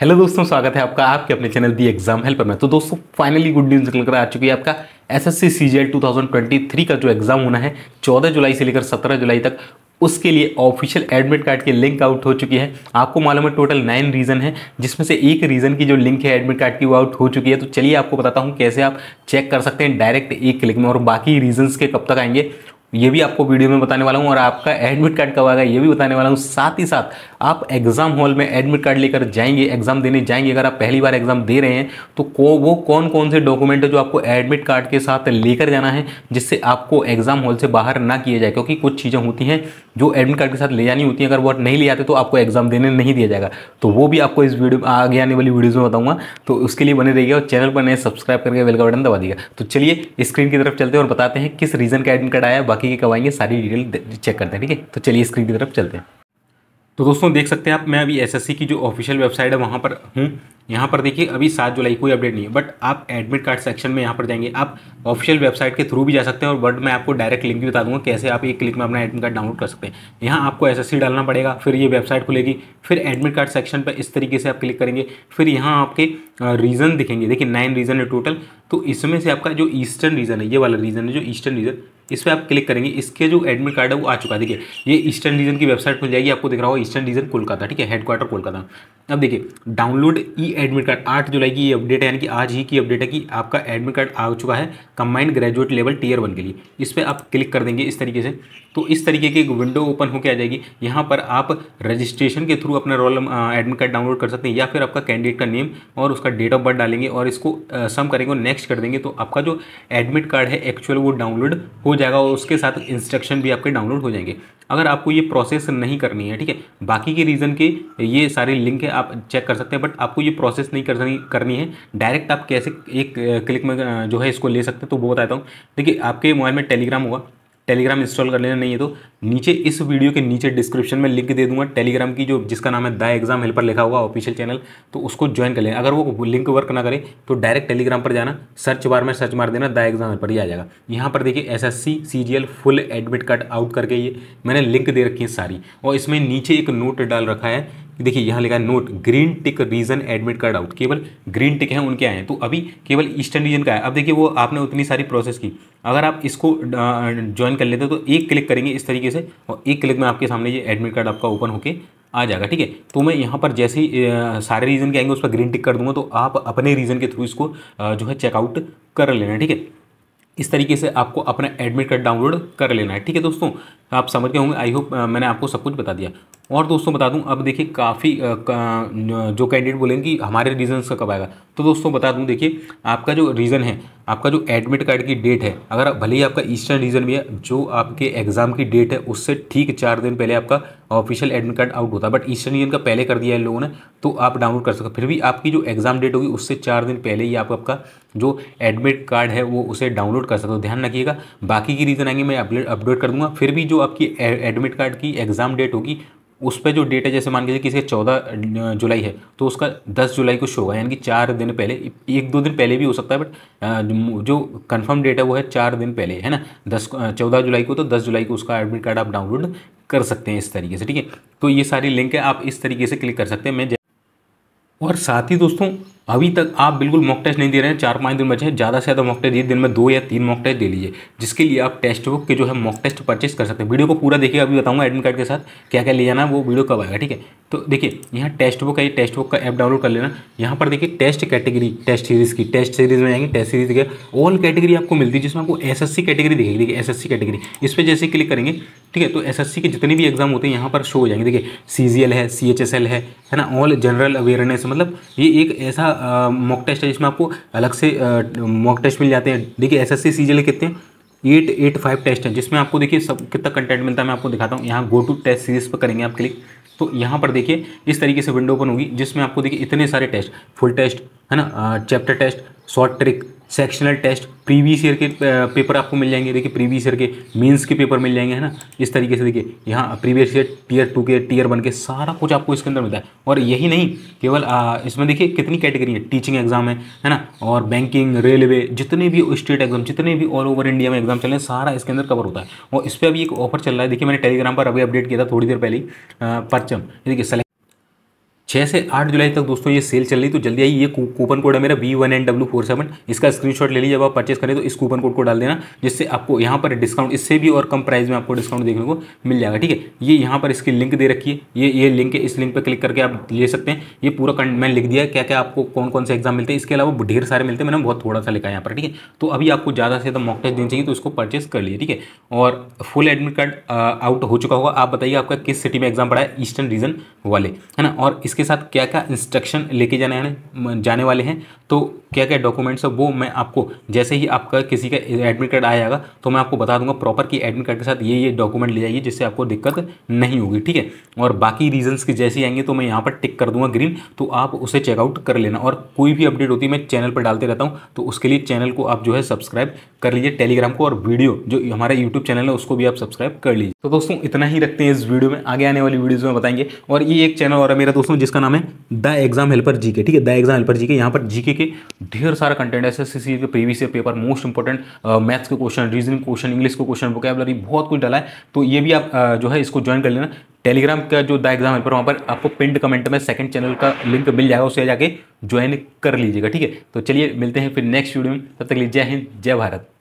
hello दोस्तों स्वागत है आपका आपके अपने चैनल दी एग्जाम हेल्पर में तो दोस्तों फाइनली गुड न्यूज़ निकल कर आ चुकी है आपका एसएससी सीजीएल 2023 का जो एग्ज़ाम होना है 14 जुलाई से लेकर 17 जुलाई तक उसके लिए ऑफिशियल एडमिट कार्ड की लिंक आउट हो चुकी है आपको मालूम है टोटल नाइन रीज़न है जिसमें से एक रीज़न की जो लिंक है एडमिट कार्ड की वो आउट हो चुकी है तो चलिए आपको बताता हूँ कैसे आप चेक कर सकते हैं डायरेक्ट एक क्लिक में और बाकी रीजन्स के कब तक आएंगे ये भी आपको वीडियो में बताने वाला हूँ और आपका एडमिट कार्ड कब आएगा ये भी बताने वाला हूँ साथ ही साथ आप एग्ज़ाम हॉल में एडमिट कार्ड लेकर जाएंगे एग्ज़ाम देने जाएंगे अगर आप पहली बार एग्ज़ाम दे रहे हैं तो को वो कौन कौन से डॉक्यूमेंट है जो आपको एडमिट कार्ड के साथ लेकर जाना है जिससे आपको एग्ज़ाम हॉल से बाहर ना किए जाए क्योंकि कुछ चीज़ें होती हैं जो एडमिट कार्ड के साथ ले जानी होती हैं अगर वो नहीं ले आते तो आपको एग्ज़ाम देने नहीं दिया जाएगा तो वो भी आपको इस वीडियो आगे आने वाली वीडियोज़ में बताऊँगा तो उसके लिए बने रहिएगा और चैनल पर नए सब्सक्राइब करके बेल का बटन दबा दिएगा तो चलिए स्क्रीन की तरफ चलते हैं और बताते हैं किस रीज़न का एडमिट कार्ड आया बाकी की कब आएंगे सारी डिटेल चेक करते हैं ठीक है तो चलिए स्क्रीन की तरफ चलते हैं तो दोस्तों देख सकते हैं आप मैं अभी एसएससी की जो ऑफिशियल वेबसाइट है वहाँ पर हूँ यहाँ पर देखिए अभी सात जुलाई कोई अपडेट नहीं है बट आप एडमिट कार्ड सेक्शन में यहाँ पर जाएंगे आप ऑफिशियल वेबसाइट के थ्रू भी जा सकते हैं और वर्ड में आपको डायरेक्ट लिंक भी बता दूंगा कैसे आप एक क्लिक में अपना एडमिट कार्ड डाउनलोड कर सकते हैं यहाँ आपको एस डालना पड़ेगा फिर ये वेबसाइट खुलेगी फिर एडमिट कार्ड सेक्शन पर इस तरीके से आप क्लिक करेंगे फिर यहाँ आपके रीज़न दिखेंगे देखिए नाइन रीज़न है टोटल तो इसमें से आपका जो ईस्टर्न रीज़न है ये वाला रीज़न है जो ईस्टर्न रीज़न इस पर आप क्लिक करेंगे इसके जो एडमिट कार्ड है वो आ चुका है देखिए ये ईस्टर्न रीजन की वेबसाइट खुल जाएगी आपको दिख रहा होगा ईस्टर्न रीजन कोलकाता ठीक है हेडक्वार्टर कोलकाता अब देखिए डाउनलोड ई एडमिट कार्ड आठ जुलाई की ये अपडेट है यानी कि आज ही की अपडेट है कि आपका एडमिट कार्ड आ चुका है combined graduate level tier one के लिए इस पर आप क्लिक कर देंगे इस तरीके से तो इस तरीके की एक विंडो ओपन होकर आ जाएगी यहाँ पर आप रजिस्ट्रेशन के थ्रू अपना रोल एडमिट कार्ड डाउनलोड कर सकते हैं या फिर आपका कैंडिडेट का नेम और उसका डेट ऑफ बर्थ डालेंगे और इसको सम करेंगे और नेक्स्ट कर देंगे तो आपका जो एडमिट कार्ड है एक्चुअल वो डाउनलोड हो जाएगा और उसके साथ इंस्ट्रक्शन भी आपके डाउनलोड हो जाएंगे अगर आपको ये प्रोसेस नहीं करनी है ठीक है बाकी के रीज़न के ये सारे लिंक है आप चेक कर सकते हैं बट आपको ये प्रोसेस नहीं करनी करनी है डायरेक्ट आप कैसे एक क्लिक में जो है इसको ले सकते हैं तो वो बताता हूँ देखिए आपके मोबाइल में टेलीग्राम होगा टेलीग्राम इंस्टॉल कर लेना नहीं है तो नीचे इस वीडियो के नीचे डिस्क्रिप्शन में लिंक दे दूंगा टेलीग्राम की जो जिसका नाम है द एग्जाम हेल्पर लिखा हुआ ऑफिशियल चैनल तो उसको ज्वाइन कर लेना अगर वो लिंक वर्क ना करे तो डायरेक्ट टेलीग्राम पर जाना सर्च बार में सर्च मार देना द एग्जाम हेल्पर ही आ जाएगा यहाँ पर देखिए S S full admit card out करके ये मैंने लिंक दे रखी है सारी और इसमें नीचे एक नोट डाल रखा है देखिए यहाँ लिखा है note green tick region admit card out केवल ग्रीन टिक है उनके आए हैं तो अभी केवल ईस्टर्न रीजन का है अब देखिए वो आपने उतनी सारी प्रोसेस की अगर आप इसको ज्वाइन कर लेते तो एक क्लिक करेंगे इस तरीके तरीके से और एक क्लिक में आपके सामने ये एडमिट कार्ड आपका ओपन होकर आ जाएगा ठीक है तो मैं यहाँ पर जैसे ही सारे रीज़न के आएंगे उस पर ग्रीन टिक कर दूंगा तो आप अपने रीज़न के थ्रू इसको जो है चेकआउट कर लेना ठीक है इस तरीके से आपको अपना एडमिट कार्ड डाउनलोड कर लेना है ठीक है दोस्तों आप समझ गए होंगे आई होप मैंने आपको सब कुछ बता दिया और दोस्तों बता दूं अब देखिए काफ़ी जो कैंडिडेट बोलेंगे कि हमारे रीजन्स का कब आएगा तो दोस्तों बता दूं देखिए आपका जो रीज़न है आपका जो एडमिट कार्ड की डेट है अगर भले ही आपका ईस्टर्न रीजन भी है जो आपके एग्ज़ाम की डेट है उससे ठीक चार दिन पहले आपका ऑफिशियल एडमिट कार्ड आउट होता है बट ईस्टर्न रीजन का पहले कर दिया है लोगों ने तो आप डाउनलोड कर सकते फिर भी आपकी जो एग्ज़ाम डेट होगी उससे चार दिन पहले ही आप आपका जो एडमिट कार्ड है वो उसे डाउनलोड कर सकते हो तो ध्यान रखिएगा बाकी की रीज़न आएंगे मैं अपडेट अपडेट कर दूंगा फिर भी जो आपकी एडमिट कार्ड की एग्ज़ाम डेट होगी उस पर जो डेट है जैसे मान लीजिए किसी का चौदह जुलाई है तो उसका दस जुलाई को शो होगा यानी कि चार दिन पहले एक दो दिन पहले भी हो सकता है बट जो कन्फर्म डेट है वो है चार दिन पहले है ना दस चौदह जुलाई को तो दस जुलाई को उसका एडमिट कार्ड आप डाउनलोड कर सकते हैं इस तरीके से ठीक है तो ये सारी लिंक है आप इस तरीके से क्लिक कर सकते हैं मैं और साथ ही दोस्तों अभी तक आप बिल्कुल मॉक टेस्ट नहीं दे रहे हैं चार पाँच दिन बचे हैं ज़्यादा से ज़्यादा मॉक टेस्ट दीजिए दिन में दो या तीन मॉक टेस्ट दे लीजिए जिसके लिए आप टेस्ट बुक के जो है मॉक टेस्ट परचेस कर सकते हैं वीडियो को पूरा देखिए अभी बताऊंगा एडमिट कार्ड के साथ क्या क्या ले जाना है वो वीडियो कब आएगा ठीक है तो देखिए यहाँ टेस्ट बुक है टेस्ट बुक का ऐप डाउनलोड कर लेना यहाँ पर देखिए टेस्ट कैटेगरी टेस्ट सीरीज़ की टेस्ट सीरीज़ में आएंगे टेस्ट सीरीज़ के ऑल कैटेगरी आपको मिलती है जिसमें आपको एस कैटेगरी दिखेगी देखिए एस कैटेगरी इस पर जैसे क्लिक करेंगे ठीक है तो एसएससी के जितने भी एग्जाम होते हैं यहाँ पर शो हो जाएंगे देखिए सीजीएल है सीएचएसएल है है ना ऑल जनरल अवेयरनेस मतलब ये एक ऐसा मॉक टेस्ट है जिसमें आपको अलग से मॉक टेस्ट मिल जाते हैं देखिए एस एस कितने एट एट फाइव टेस्ट है जिसमें आपको देखिए सब कितना कंटेंट मिलता है मैं आपको दिखाता हूँ यहाँ गो टू टेस्ट सीरीज पर करेंगे आप क्लिक तो यहाँ पर देखिए इस तरीके से विंडो ओपन होगी जिसमें आपको देखिए इतने सारे टेस्ट फुल टेस्ट है ना chapter test short trick sectional test previous year के पेपर आपको मिल जाएंगे देखिए प्रीवियस ईयर के मेंस के पेपर मिल जाएंगे है ना इस तरीके से देखिए यहाँ प्रीवियस ईयर टीयर टू के टीयर वन के सारा कुछ आपको इसके अंदर मिलता है और यही नहीं केवल इसमें देखिए कितनी कैटेगरी है टीचिंग एग्जाम है है ना और बैंकिंग रेलवे जितने भी स्टेट एग्जाम जितने भी ऑल ओवर इंडिया में एग्जाम चल रहे हैं सारा इसके अंदर कवर होता है और इस पर अभी एक ऑफर चल रहा है देखिए मैंने टेलीग्राम पर अभी अपडेट किया था थोड़ी देर पहले परचम देखिए छः से आठ जुलाई तक दोस्तों ये सेल चल रही तो जल्दी आई ये कूपन कोड है मेरा V one N W four seven इसका स्क्रीनशॉट ले लीजिए जब आप परचेस करें तो इस कूपन कोड को डाल देना जिससे आपको यहाँ पर डिस्काउंट इससे भी और कम प्राइस में आपको डिस्काउंट देखने को मिल जाएगा ठीक है ये यहाँ पर इसकी लिंक दे रखी है ये ये लिंक है इस लिंक पर क्लिक करके आप ले सकते हैं ये पूरा मैंने लिख दिया है क्या क्या आपको कौन कौन से एग्जाम मिलते हैं इसके अलावा ढेर सारे मिलते हैं मैंने बहुत थोड़ा सा लिखा है यहाँ पर ठीक है तो अभी आपको ज़्यादा से ज़्यादा मॉक टेस्ट देनी चाहिए तो इसको परचेस कर लिए ठीक है और फुल एडमिट कार्ड आउट हो चुका होगा आप बताइए आपका किस सिटी में एग्जाम पड़ा है ईस्टर्न रीजन वाले है ना और इसके इसके साथ क्या क्या इंस्ट्रक्शन लेके जाने जाने वाले हैं तो क्या क्या डॉक्यूमेंट्स है वो मैं आपको जैसे ही आपका किसी का एडमिट कार्ड आएगा तो मैं आपको बता दूंगा प्रॉपर कि एडमिट कार्ड के साथ ये ये डॉक्यूमेंट ले जाइए जिससे आपको दिक्कत नहीं होगी ठीक है और बाकी रीजन्स की जैसे आएंगे तो मैं यहाँ पर टिक कर दूंगा ग्रीन तो आप उसे चेकआउट कर लेना और कोई भी अपडेट होती है मैं चैनल पर डालते रहता हूँ तो उसके लिए चैनल को आप जो है सब्सक्राइब कर लीजिए टेलीग्राम को और वीडियो जो हमारा यूट्यूब चैनल है उसको भी आप सब्सक्राइब कर लीजिए तो दोस्तों इतना ही रखते हैं इस वीडियो में आगे आने वाली वीडियोज़ में बताएंगे और ये एक चैनल और है मेरा दोस्तों जिसका नाम है द एग्जाम हेल्पर जी के ठीक है द एग्जाम हेल्पर जी के यहाँ पर जी के ढेर सारा कंटेंट ऐसे एस के previous paper most important maths के क्वेश्चन रीजनिंग क्वेश्चन इंग्लिश के क्वेश्चन वोकेबलरी बहुत कुछ डाला है तो ये भी आप uh, जो है इसको ज्वाइन कर लेना टेलीग्राम का जो द एग्जाम पर वहाँ पर आपको पिंड कमेंट में सेकंड चैनल का लिंक मिल जाएगा उसे जाके ज्वाइन कर लीजिएगा ठीक है तो चलिए मिलते हैं फिर नेक्स्ट वीडियो में तब तक लीजिए जय हिंद जय भारत